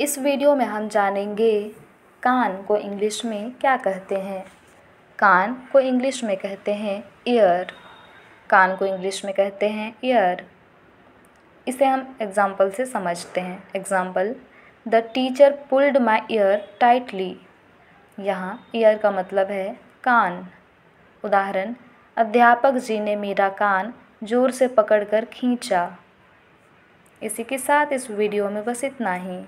इस वीडियो में हम जानेंगे कान को इंग्लिश में क्या कहते हैं कान को इंग्लिश में कहते हैं ईयर कान को इंग्लिश में कहते हैं ईयर इसे हम एग्ज़ाम्पल से समझते हैं example the teacher pulled my ear tightly यहाँ ईयर का मतलब है कान उदाहरण अध्यापक जी ने मेरा कान जोर से पकड़कर खींचा इसी के साथ इस वीडियो में बस इतना ही